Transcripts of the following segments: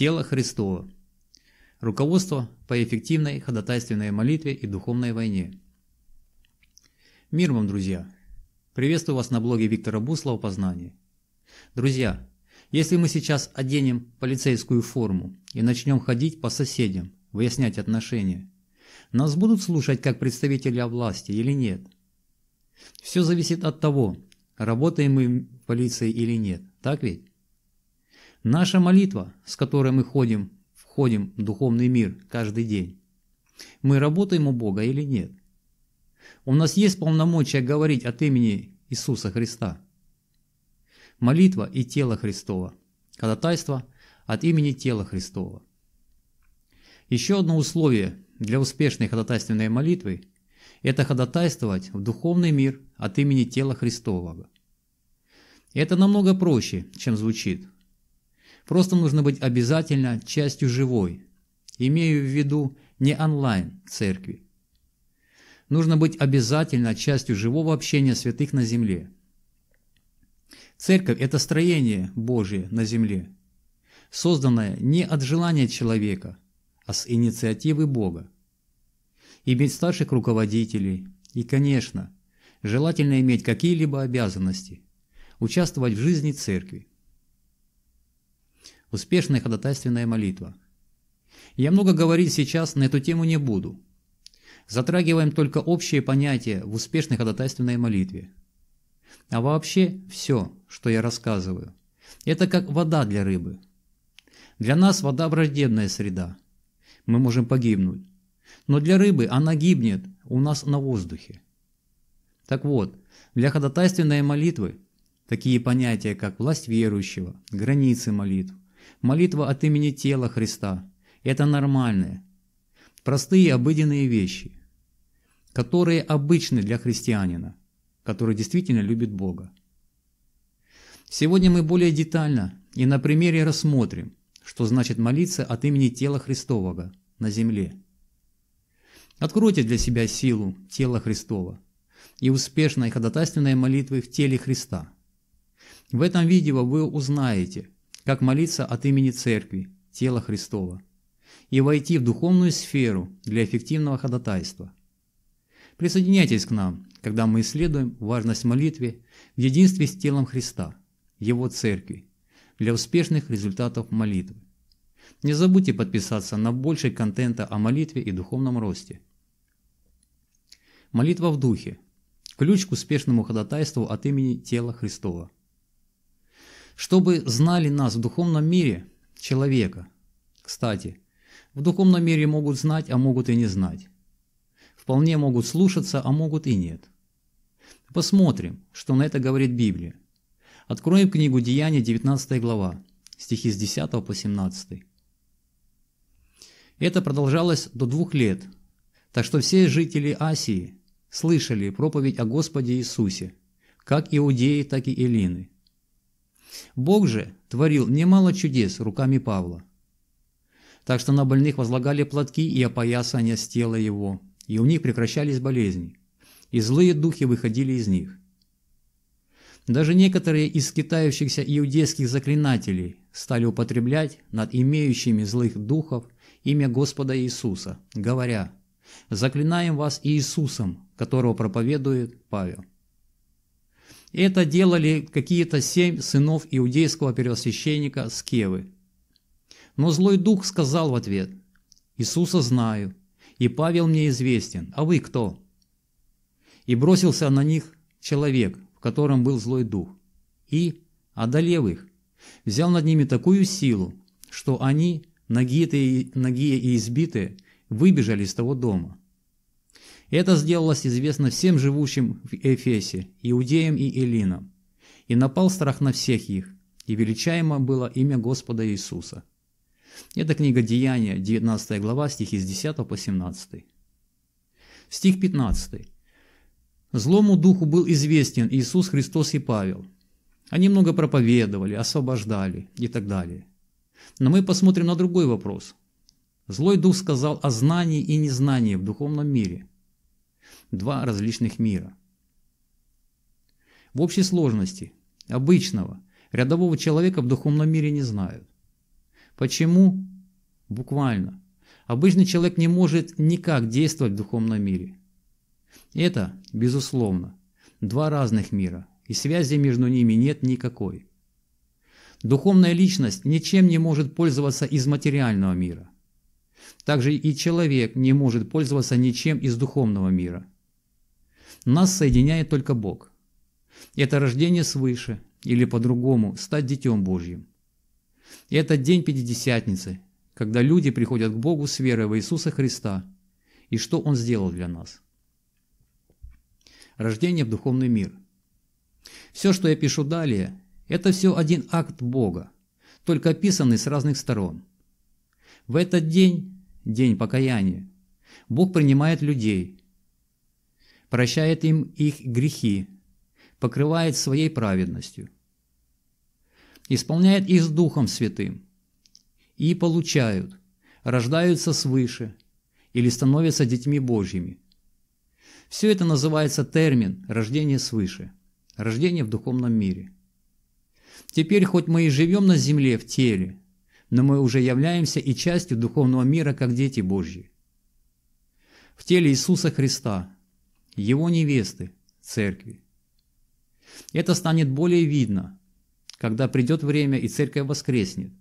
Тело Христово. Руководство по эффективной ходатайственной молитве и духовной войне. Мир вам, друзья! Приветствую вас на блоге Виктора Буслова «Познание». Друзья, если мы сейчас оденем полицейскую форму и начнем ходить по соседям, выяснять отношения, нас будут слушать как представителя власти или нет? Все зависит от того, работаем мы в полиции или нет, так ведь? Наша молитва, с которой мы ходим, входим в духовный мир каждый день. Мы работаем у Бога или нет? У нас есть полномочия говорить от имени Иисуса Христа. Молитва и тело Христова. Ходатайство от имени тела Христова. Еще одно условие для успешной ходатайственной молитвы – это ходатайствовать в духовный мир от имени тела Христового. Это намного проще, чем звучит, Просто нужно быть обязательно частью живой. Имею в виду не онлайн церкви. Нужно быть обязательно частью живого общения святых на земле. Церковь – это строение Божие на земле, созданное не от желания человека, а с инициативы Бога. Иметь старших руководителей и, конечно, желательно иметь какие-либо обязанности, участвовать в жизни церкви. Успешная ходатайственная молитва. Я много говорить сейчас на эту тему не буду. Затрагиваем только общие понятия в успешной ходатайственной молитве. А вообще все, что я рассказываю, это как вода для рыбы. Для нас вода враждебная среда. Мы можем погибнуть. Но для рыбы она гибнет у нас на воздухе. Так вот, для ходатайственной молитвы такие понятия, как власть верующего, границы молитв, молитва от имени тела Христа – это нормальные, простые обыденные вещи, которые обычны для христианина, который действительно любит Бога. Сегодня мы более детально и на примере рассмотрим, что значит молиться от имени тела Христового на земле. Откройте для себя силу тела Христова и успешной ходатайственной молитвы в теле Христа. В этом видео вы узнаете, как молиться от имени Церкви, тела Христова, и войти в духовную сферу для эффективного ходатайства. Присоединяйтесь к нам, когда мы исследуем важность молитвы в единстве с телом Христа, Его Церкви, для успешных результатов молитвы. Не забудьте подписаться на больше контента о молитве и духовном росте. Молитва в духе. Ключ к успешному ходатайству от имени тела Христова чтобы знали нас в духовном мире, человека. Кстати, в духовном мире могут знать, а могут и не знать. Вполне могут слушаться, а могут и нет. Посмотрим, что на это говорит Библия. Откроем книгу Деяния, 19 глава, стихи с 10 по 17. Это продолжалось до двух лет, так что все жители Асии слышали проповедь о Господе Иисусе, как иудеи, так и эллины. Бог же творил немало чудес руками Павла. Так что на больных возлагали платки и опоясания с тела его, и у них прекращались болезни, и злые духи выходили из них. Даже некоторые из китающихся иудейских заклинателей стали употреблять над имеющими злых духов имя Господа Иисуса, говоря «Заклинаем вас Иисусом, которого проповедует Павел». Это делали какие-то семь сынов иудейского первосвященника Скевы. Но злой дух сказал в ответ, «Иисуса знаю, и Павел мне известен, а вы кто?» И бросился на них человек, в котором был злой дух, и, одолев их, взял над ними такую силу, что они, ноги и избитые, выбежали из того дома. Это сделалось известно всем живущим в Эфесе, иудеям и эллинам. И напал страх на всех их, и величаемо было имя Господа Иисуса. Это книга Деяния, 19 глава, стихи с 10 по 17. Стих 15. «Злому духу был известен Иисус Христос и Павел. Они много проповедовали, освобождали и так далее. Но мы посмотрим на другой вопрос. Злой дух сказал о знании и незнании в духовном мире два различных мира. В общей сложности обычного рядового человека в духовном мире не знают. Почему? Буквально. Обычный человек не может никак действовать в духовном мире. Это, безусловно, два разных мира, и связи между ними нет никакой. Духовная личность ничем не может пользоваться из материального мира. Также и человек не может пользоваться ничем из духовного мира. Нас соединяет только Бог. Это рождение свыше, или по-другому, стать Детем Божьим. Это день Пятидесятницы, когда люди приходят к Богу с верой в Иисуса Христа и что Он сделал для нас. Рождение в духовный мир. Все, что я пишу далее, это все один акт Бога, только описанный с разных сторон. В этот день день покаяния. Бог принимает людей, прощает им их грехи, покрывает своей праведностью, исполняет их с Духом Святым и получают, рождаются свыше или становятся детьми Божьими. Все это называется термин «рождение свыше», «рождение в духовном мире». Теперь хоть мы и живем на земле в теле, но мы уже являемся и частью духовного мира, как дети Божьи. В теле Иисуса Христа, Его невесты, Церкви. Это станет более видно, когда придет время и Церковь воскреснет.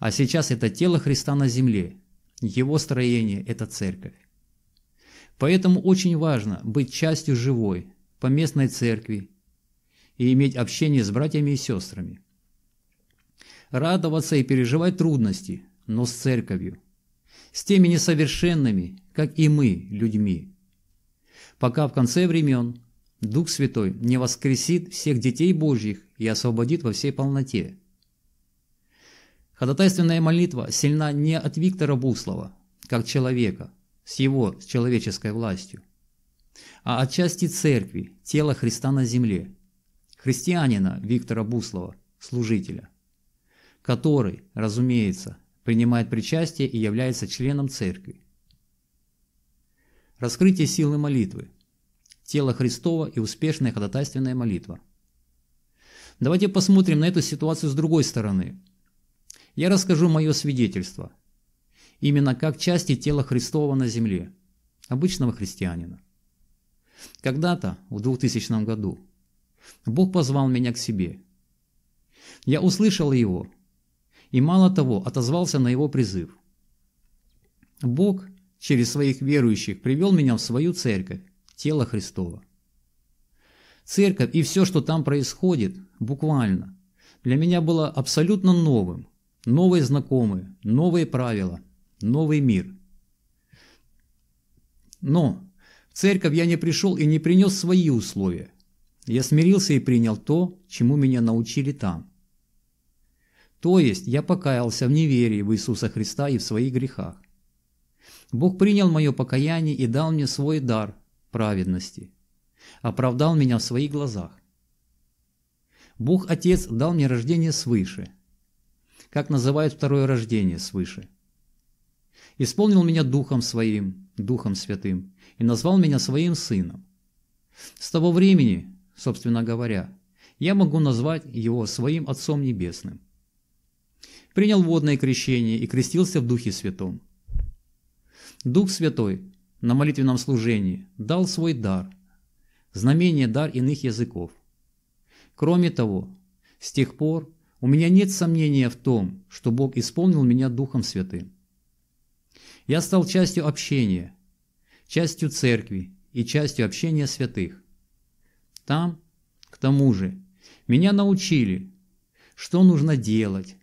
А сейчас это тело Христа на земле, Его строение – это Церковь. Поэтому очень важно быть частью живой, поместной церкви и иметь общение с братьями и сестрами – радоваться и переживать трудности, но с церковью, с теми несовершенными, как и мы, людьми. Пока в конце времен Дух Святой не воскресит всех детей Божьих и освободит во всей полноте. Ходатайственная молитва сильна не от Виктора Буслова, как человека, с его с человеческой властью, а от части церкви, тела Христа на земле, христианина Виктора Буслова, служителя – который, разумеется, принимает причастие и является членом церкви. Раскрытие силы молитвы. Тело Христова и успешная ходатайственная молитва. Давайте посмотрим на эту ситуацию с другой стороны. Я расскажу мое свидетельство. Именно как части тела Христова на земле, обычного христианина. Когда-то, в 2000 году, Бог позвал меня к себе. Я услышал его, и, мало того, отозвался на его призыв. Бог через своих верующих привел меня в свою церковь, тело Христова. Церковь и все, что там происходит, буквально, для меня было абсолютно новым. Новые знакомые, новые правила, новый мир. Но в церковь я не пришел и не принес свои условия. Я смирился и принял то, чему меня научили там. То есть я покаялся в неверии в Иисуса Христа и в своих грехах. Бог принял мое покаяние и дал мне свой дар праведности, оправдал меня в своих глазах. Бог Отец дал мне рождение свыше, как называют второе рождение свыше. Исполнил меня Духом Своим, Духом Святым, и назвал меня Своим Сыном. С того времени, собственно говоря, я могу назвать Его Своим Отцом Небесным принял водное крещение и крестился в Духе Святом. Дух Святой на молитвенном служении дал свой дар, знамение дар иных языков. Кроме того, с тех пор у меня нет сомнения в том, что Бог исполнил меня Духом Святым. Я стал частью общения, частью церкви и частью общения святых. Там, к тому же, меня научили, что нужно делать,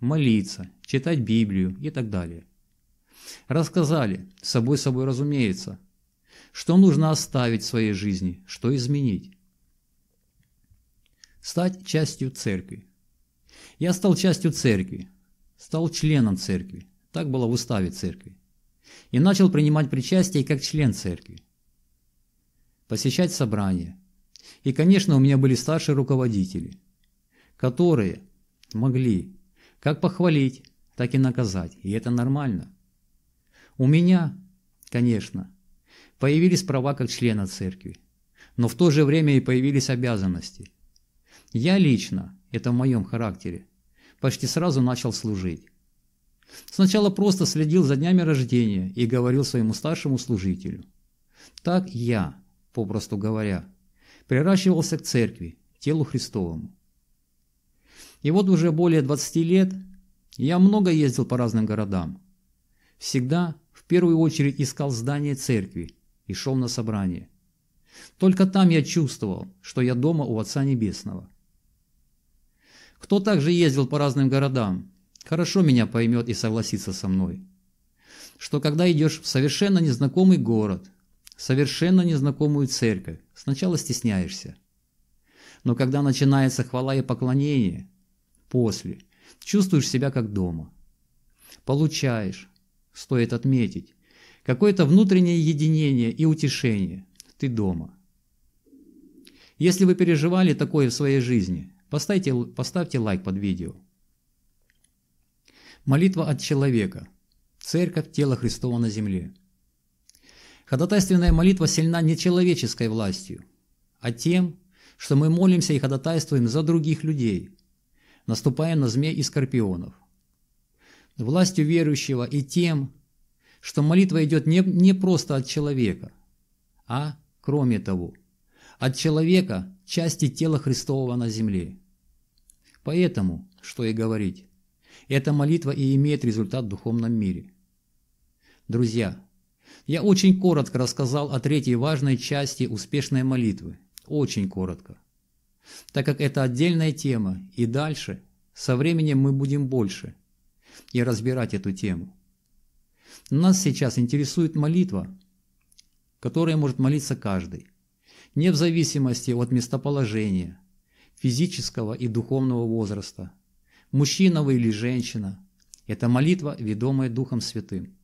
молиться, читать Библию и так далее. Рассказали, с собой собой разумеется, что нужно оставить в своей жизни, что изменить. Стать частью церкви. Я стал частью церкви, стал членом церкви, так было в уставе церкви, и начал принимать причастие как член церкви. Посещать собрания. И, конечно, у меня были старшие руководители, которые могли как похвалить, так и наказать, и это нормально. У меня, конечно, появились права как члена церкви, но в то же время и появились обязанности. Я лично, это в моем характере, почти сразу начал служить. Сначала просто следил за днями рождения и говорил своему старшему служителю. Так я, попросту говоря, приращивался к церкви, телу Христовому. И вот уже более 20 лет я много ездил по разным городам. Всегда в первую очередь искал здание церкви и шел на собрание. Только там я чувствовал, что я дома у Отца Небесного. Кто также ездил по разным городам, хорошо меня поймет и согласится со мной, что когда идешь в совершенно незнакомый город, совершенно незнакомую церковь, сначала стесняешься. Но когда начинается хвала и поклонение – после. Чувствуешь себя как дома. Получаешь, стоит отметить, какое-то внутреннее единение и утешение. Ты дома. Если вы переживали такое в своей жизни, поставьте, поставьте лайк под видео. Молитва от человека. Церковь – тело Христова на земле. Ходатайственная молитва сильна не человеческой властью, а тем, что мы молимся и ходатайствуем за других людей, наступая на змей и скорпионов. Властью верующего и тем, что молитва идет не, не просто от человека, а, кроме того, от человека части тела Христового на земле. Поэтому, что и говорить, эта молитва и имеет результат в духовном мире. Друзья, я очень коротко рассказал о третьей важной части успешной молитвы. Очень коротко так как это отдельная тема, и дальше, со временем мы будем больше и разбирать эту тему. Нас сейчас интересует молитва, которой может молиться каждый, не в зависимости от местоположения, физического и духовного возраста, мужчина вы или женщина. Это молитва, ведомая Духом Святым.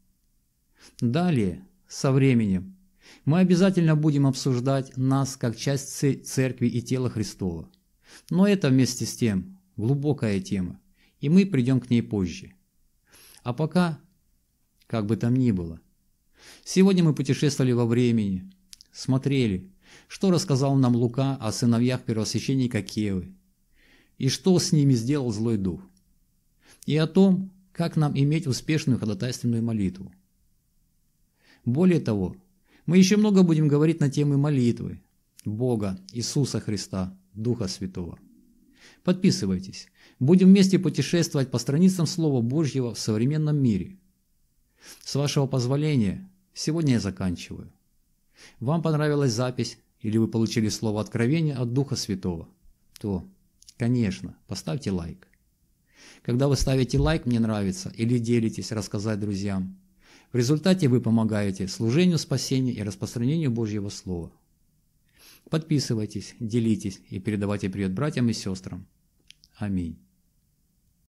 Далее, со временем, мы обязательно будем обсуждать нас как часть церкви и тела Христова. Но это вместе с тем глубокая тема, и мы придем к ней позже. А пока, как бы там ни было, сегодня мы путешествовали во времени, смотрели, что рассказал нам Лука о сыновьях первосвященника Кевы, и что с ними сделал злой дух, и о том, как нам иметь успешную ходатайственную молитву. Более того, мы еще много будем говорить на темы молитвы, Бога, Иисуса Христа, Духа Святого. Подписывайтесь. Будем вместе путешествовать по страницам Слова Божьего в современном мире. С вашего позволения, сегодня я заканчиваю. Вам понравилась запись или вы получили слово откровения от Духа Святого, то, конечно, поставьте лайк. Когда вы ставите лайк «Мне нравится» или делитесь рассказать друзьям, в результате вы помогаете служению спасения и распространению Божьего Слова. Подписывайтесь, делитесь и передавайте привет братьям и сестрам. Аминь.